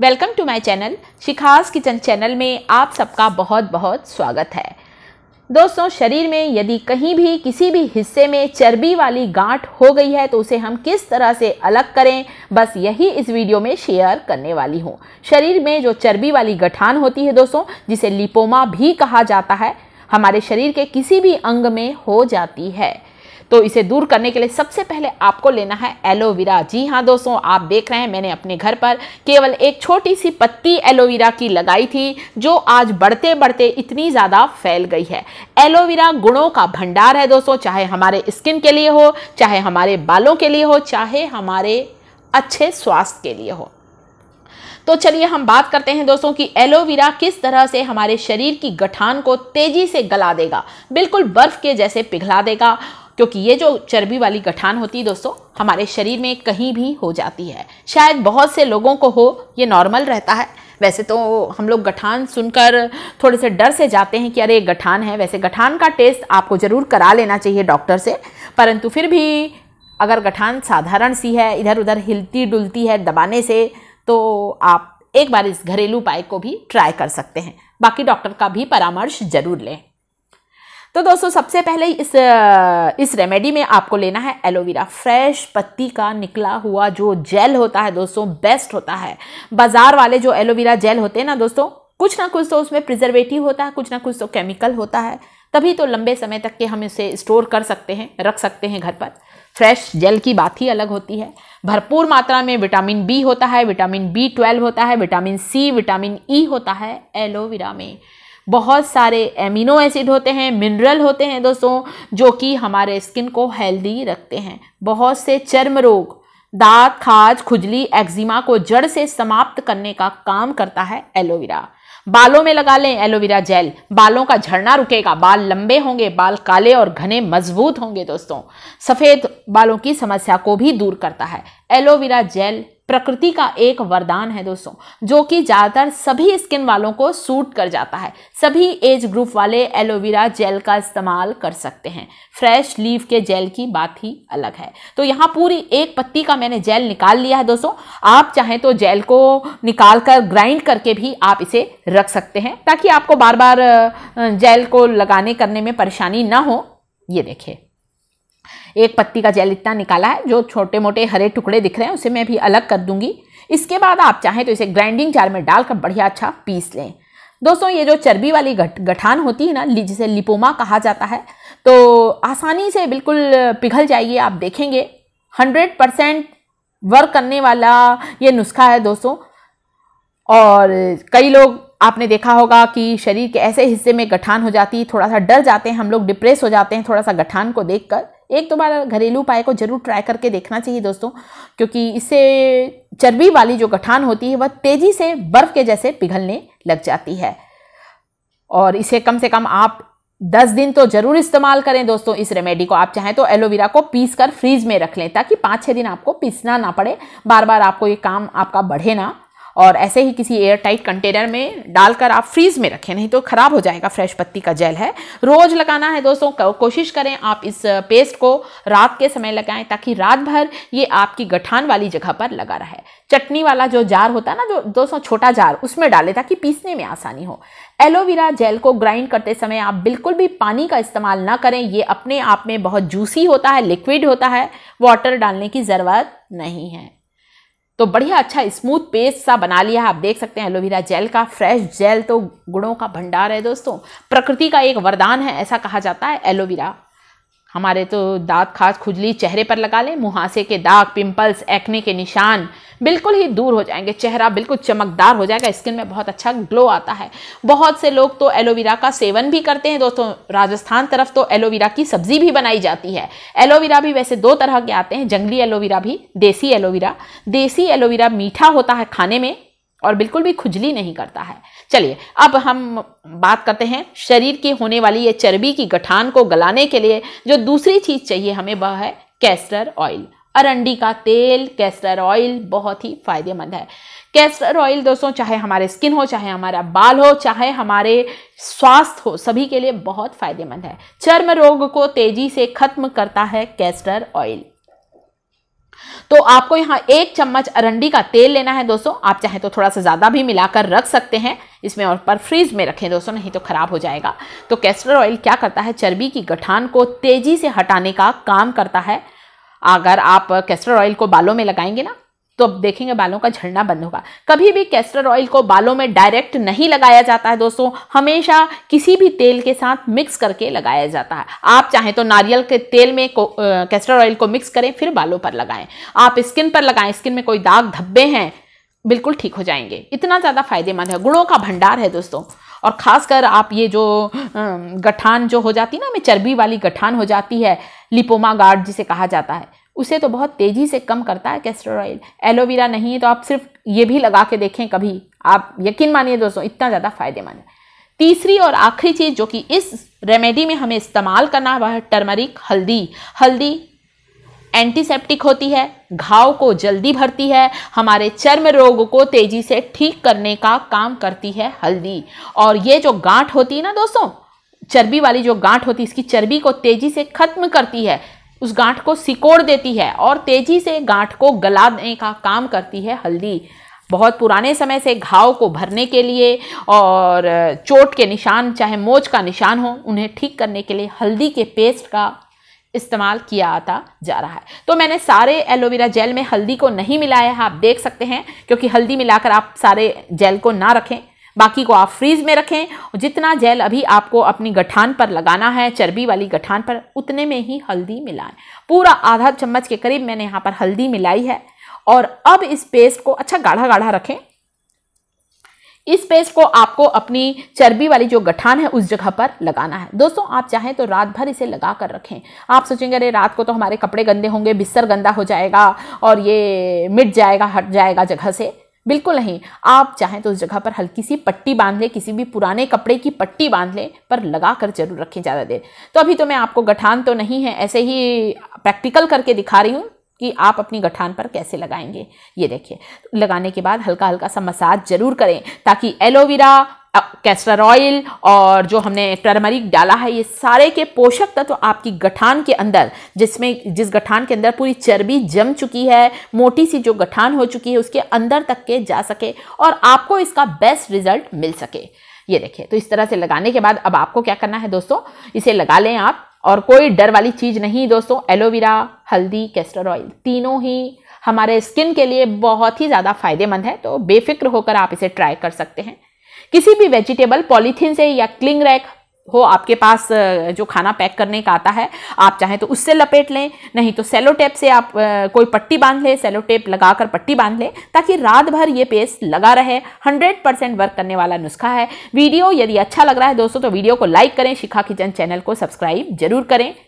welcome to my channel Shikha's kitchen channel में आप सबका बहुत बहुत स्वागत है दोस्तों शरीर में यदि कहीं भी किसी भी हिस्से में चर्बी वाली गांठ हो गई है तो उसे हम किस तरह से अलग करें बस यही इस वीडियो में शेयर करने वाली हूँ शरीर में जो चर्बी वाली गठान होती है दोस्तों जिसे लिपोमा भी कहा जाता है हमारे शरीर के किसी भी अंग में हो जाती है तो इसे दूर करने के लिए सबसे पहले आपको लेना है एलोवेरा जी हाँ दोस्तों आप देख रहे हैं मैंने अपने घर पर केवल एक छोटी सी पत्ती एलोवेरा की लगाई थी जो आज बढ़ते बढ़ते इतनी ज़्यादा फैल गई है एलोवेरा गुणों का भंडार है दोस्तों चाहे हमारे स्किन के लिए हो चाहे हमारे बालों के लिए हो चाहे हमारे अच्छे स्वास्थ्य के लिए हो तो चलिए हम बात करते हैं दोस्तों कि एलोवेरा किस तरह से हमारे शरीर की गठान को तेजी से गला देगा बिल्कुल बर्फ के जैसे पिघला देगा क्योंकि ये जो चर्बी वाली गठान होती है दोस्तों हमारे शरीर में कहीं भी हो जाती है शायद बहुत से लोगों को हो ये नॉर्मल रहता है वैसे तो हम लोग गठान सुनकर थोड़े से डर से जाते हैं कि अरे गठान है वैसे गठान का टेस्ट आपको ज़रूर करा लेना चाहिए डॉक्टर से परंतु फिर भी अगर गठान साधारण सी है इधर उधर हिलती डुलती है दबाने से तो आप एक बार इस घरेलू उपाय को भी ट्राई कर सकते हैं बाकी डॉक्टर का भी परामर्श जरूर लें तो दोस्तों सबसे पहले इस इस रेमेडी में आपको लेना है एलोवेरा फ्रेश पत्ती का निकला हुआ जो जेल होता है दोस्तों बेस्ट होता है बाज़ार वाले जो एलोवेरा जेल होते हैं ना दोस्तों कुछ ना कुछ तो उसमें प्रिजर्वेटिव होता है कुछ ना कुछ तो केमिकल होता है तभी तो लंबे समय तक के हम इसे स्टोर कर सकते हैं रख सकते हैं घर पर फ्रेश जेल की बात ही अलग होती है भरपूर मात्रा में विटामिन बी होता है विटामिन बी ट्वेल्व होता है vitamin C vitamin E e होता है एलोवेरा में बहुत सारे एमिनो एसिड होते हैं मिनरल होते हैं दोस्तों जो कि हमारे स्किन को हेल्दी रखते हैं बहुत से चर्म रोग दांत खाज खुजली एक्जिमा को जड़ से समाप्त करने का काम करता है एलोवेरा बालों में लगा लें एलोवेरा जेल बालों का झड़ना रुकेगा बाल लंबे होंगे बाल काले और घने मजबूत होंगे दोस्तों सफ़ेद बालों की समस्या को भी दूर करता है एलोवेरा जेल प्रकृति का एक वरदान है दोस्तों जो कि ज़्यादातर सभी स्किन वालों को सूट कर जाता है सभी एज ग्रुप वाले एलोवेरा जेल का इस्तेमाल कर सकते हैं फ्रेश लीव के जेल की बात ही अलग है तो यहाँ पूरी एक पत्ती का मैंने जेल निकाल लिया है दोस्तों आप चाहें तो जेल को निकाल कर ग्राइंड करके भी आप इसे रख सकते हैं ताकि आपको बार बार जेल को लगाने करने में परेशानी ना हो ये देखिए एक पत्ती का जेल इतना निकाला है जो छोटे मोटे हरे टुकड़े दिख रहे हैं उसे मैं भी अलग कर दूंगी इसके बाद आप चाहें तो इसे ग्राइंडिंग जार में डालकर बढ़िया अच्छा पीस लें दोस्तों ये जो चर्बी वाली गठ गठान होती है ना जिसे लिपोमा कहा जाता है तो आसानी से बिल्कुल पिघल जाइए आप देखेंगे हंड्रेड परसेंट वर्क करने वाला ये नुस्खा है दोस्तों और कई लोग आपने देखा होगा कि शरीर के ऐसे हिस्से में गठान हो जाती है थोड़ा सा डर जाते हैं हम लोग डिप्रेस हो जाते हैं थोड़ा सा गठान को देखकर एक दो बार घरेलू उपाय को जरूर ट्राई करके देखना चाहिए दोस्तों क्योंकि इससे चर्बी वाली जो गठान होती है वह तेज़ी से बर्फ़ के जैसे पिघलने लग जाती है और इसे कम से कम आप दस दिन तो ज़रूर इस्तेमाल करें दोस्तों इस रेमेडी को आप चाहें तो एलोवेरा को पीस कर फ्रीज में रख लें ताकि पाँच छः दिन आपको पीसना ना पड़े बार बार आपको ये काम आपका बढ़े ना और ऐसे ही किसी एयर टाइट कंटेनर में डालकर आप फ्रीज़ में रखें नहीं तो ख़राब हो जाएगा फ्रेश पत्ती का जेल है रोज़ लगाना है दोस्तों कोशिश करें आप इस पेस्ट को रात के समय लगाएं ताकि रात भर ये आपकी गठान वाली जगह पर लगा रहे चटनी वाला जो जार होता है ना जो दोस्तों छोटा जार उसमें डालें ताकि पीसने में आसानी हो एलोवेरा जेल को ग्राइंड करते समय आप बिल्कुल भी पानी का इस्तेमाल ना करें ये अपने आप में बहुत जूसी होता है लिक्विड होता है वाटर डालने की ज़रूरत नहीं है तो बढ़िया अच्छा स्मूथ पेस्ट सा बना लिया आप देख सकते हैं एलोवेरा जेल का फ्रेश जेल तो गुणों का भंडार है दोस्तों प्रकृति का एक वरदान है ऐसा कहा जाता है एलोवेरा हमारे तो दांत खास खुजली चेहरे पर लगा लें मुहासे के दाग पिंपल्स एक्ने के निशान बिल्कुल ही दूर हो जाएंगे चेहरा बिल्कुल चमकदार हो जाएगा स्किन में बहुत अच्छा ग्लो आता है बहुत से लोग तो एलोवेरा का सेवन भी करते हैं दोस्तों राजस्थान तरफ तो एलोवेरा की सब्जी भी बनाई जाती है एलोवेरा भी वैसे दो तरह के आते हैं जंगली एलोवेरा भी देसी एलोवेरा देसी एलोवेरा मीठा होता है खाने में और बिल्कुल भी खुजली नहीं करता है चलिए अब हम बात करते हैं शरीर की होने वाली ये चर्बी की गठान को गलाने के लिए जो दूसरी चीज़ चाहिए हमें वह है कैस्टर ऑयल अरंडी का तेल कैस्टर ऑयल बहुत ही फायदेमंद है कैस्टर ऑयल दोस्तों चाहे हमारे स्किन हो चाहे हमारा बाल हो चाहे हमारे स्वास्थ्य हो सभी के लिए बहुत फायदेमंद है चर्म रोग को तेजी से खत्म करता है कैस्टर ऑयल तो आपको यहाँ एक चम्मच अरंडी का तेल लेना है दोस्तों आप चाहें तो थोड़ा सा ज़्यादा भी मिलाकर रख सकते हैं इसमें और पर फ्रीज में रखें दोस्तों नहीं तो ख़राब हो जाएगा तो कैस्टर ऑयल क्या करता है चर्बी की गठान को तेज़ी से हटाने का काम करता है अगर आप कैस्टर ऑयल को बालों में लगाएंगे ना तो अब देखेंगे बालों का झड़ना बंद होगा कभी भी कैस्टर ऑयल को बालों में डायरेक्ट नहीं लगाया जाता है दोस्तों हमेशा किसी भी तेल के साथ मिक्स करके लगाया जाता है आप चाहें तो नारियल के तेल में कैस्टर ऑयल को मिक्स करें फिर बालों पर लगाएं आप स्किन पर लगाएं स्किन में कोई दाग धब्बे हैं बिल्कुल ठीक हो जाएंगे इतना ज़्यादा फायदेमंद है गुणों का भंडार है दोस्तों और खासकर आप ये जो गठान जो हो जाती है ना हमें चर्बी वाली गठान हो जाती है लिपोमा गार्ड जिसे कहा जाता है उसे तो बहुत तेज़ी से कम करता है कैस्टर ऑयल एलोवेरा नहीं है तो आप सिर्फ ये भी लगा के देखें कभी आप यकीन मानिए दोस्तों इतना ज़्यादा फ़ायदेमंद है तीसरी और आखिरी चीज़ जो कि इस रेमेडी में हमें इस्तेमाल करना है वह है टर्मरिक हल्दी हल्दी एंटीसेप्टिक होती है घाव को जल्दी भरती है हमारे चर्म रोग को तेज़ी से ठीक करने का काम करती है हल्दी और ये जो गांठ होती है ना दोस्तों चर्बी वाली जो गांठ होती है इसकी चर्बी को तेज़ी से खत्म करती है उस गांठ को सिकोड़ देती है और तेजी से गांठ को गलाने का काम करती है हल्दी बहुत पुराने समय से घाव को भरने के लिए और चोट के निशान चाहे मोच का निशान हो उन्हें ठीक करने के लिए हल्दी के पेस्ट का इस्तेमाल किया आता जा रहा है तो मैंने सारे एलोवेरा जेल में हल्दी को नहीं मिलाया है आप देख सकते हैं क्योंकि हल्दी मिलाकर आप सारे जेल को ना रखें बाकी को आप फ्रीज में रखें जितना जेल अभी आपको अपनी गठान पर लगाना है चर्बी वाली गठान पर उतने में ही हल्दी मिलाएं पूरा आधा चम्मच के करीब मैंने यहाँ पर हल्दी मिलाई है और अब इस पेस्ट को अच्छा गाढ़ा गाढ़ा रखें इस पेस्ट को आपको अपनी चर्बी वाली जो गठान है उस जगह पर लगाना है दोस्तों आप चाहें तो रात भर इसे लगा कर रखें आप सोचेंगे अरे रात को तो हमारे कपड़े गंदे होंगे बिस्तर गंदा हो जाएगा और ये मिट जाएगा हट जाएगा जगह से बिल्कुल नहीं आप चाहें तो उस जगह पर हल्की सी पट्टी बांध लें किसी भी पुराने कपड़े की पट्टी बांध लें पर लगा कर जरूर रखें ज़्यादा देर तो अभी तो मैं आपको गठान तो नहीं है ऐसे ही प्रैक्टिकल करके दिखा रही हूँ कि आप अपनी गठान पर कैसे लगाएंगे ये देखिए लगाने के बाद हल्का हल्का सा मसाज जरूर करें ताकि एलोवेरा कैस्टर ऑयल और जो हमने टर्मरिक डाला है ये सारे के पोषक तत्व तो आपकी गठान के अंदर जिसमें जिस गठान के अंदर पूरी चर्बी जम चुकी है मोटी सी जो गठान हो चुकी है उसके अंदर तक के जा सके और आपको इसका बेस्ट रिजल्ट मिल सके ये देखिए तो इस तरह से लगाने के बाद अब आपको क्या करना है दोस्तों इसे लगा लें आप और कोई डर वाली चीज़ नहीं दोस्तों एलोवेरा हल्दी कैस्टर ऑयल तीनों ही हमारे स्किन के लिए बहुत ही ज़्यादा फायदेमंद है तो बेफिक्र होकर आप इसे ट्राई कर सकते हैं किसी भी वेजिटेबल पॉलीथीन से या क्लिंग रैक हो आपके पास जो खाना पैक करने का आता है आप चाहें तो उससे लपेट लें नहीं तो सेलो टेप से आप कोई पट्टी बांध लें सेलो टेप लगा कर पट्टी बांध लें ताकि रात भर ये पेस्ट लगा रहे 100 परसेंट वर्क करने वाला नुस्खा है वीडियो यदि अच्छा लग रहा है दोस्तों तो वीडियो को लाइक करें शिखा किचन चैनल को सब्सक्राइब जरूर करें